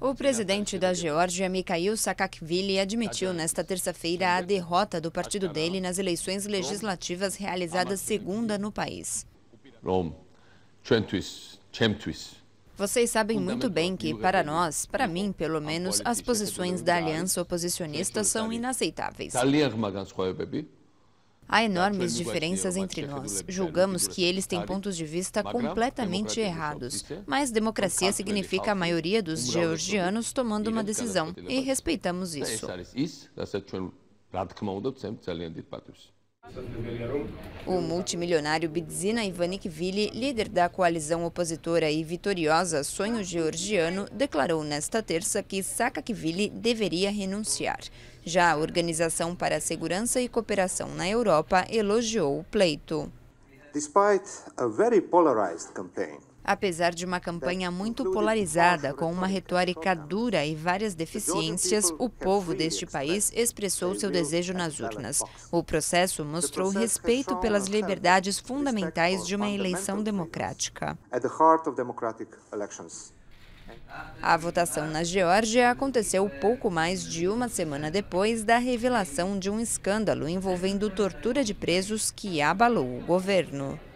O presidente da Geórgia, Mikhail Saakashvili, admitiu nesta terça-feira a derrota do partido dele nas eleições legislativas realizadas segunda no país. Vocês sabem muito bem que, para nós, para mim pelo menos, as posições da aliança oposicionista são inaceitáveis. Há tá, enormes diferenças entre é nós. Né? Julgamos que eles têm pontos de vista completamente errados. Mas democracia significa a maioria dos georgianos tomando uma decisão, é e respeitamos isso. O multimilionário Bidzina Ivanikvili, líder da coalizão opositora e vitoriosa Sonho Georgiano, declarou nesta terça que Sakakvili deveria renunciar. Já a Organização para a Segurança e Cooperação na Europa elogiou o pleito. Despite a very polarized campaign, Apesar de uma campanha muito polarizada, com uma retórica dura e várias deficiências, o povo deste país expressou seu desejo nas urnas. O processo mostrou respeito pelas liberdades fundamentais de uma eleição democrática. A votação na Geórgia aconteceu pouco mais de uma semana depois da revelação de um escândalo envolvendo tortura de presos que abalou o governo.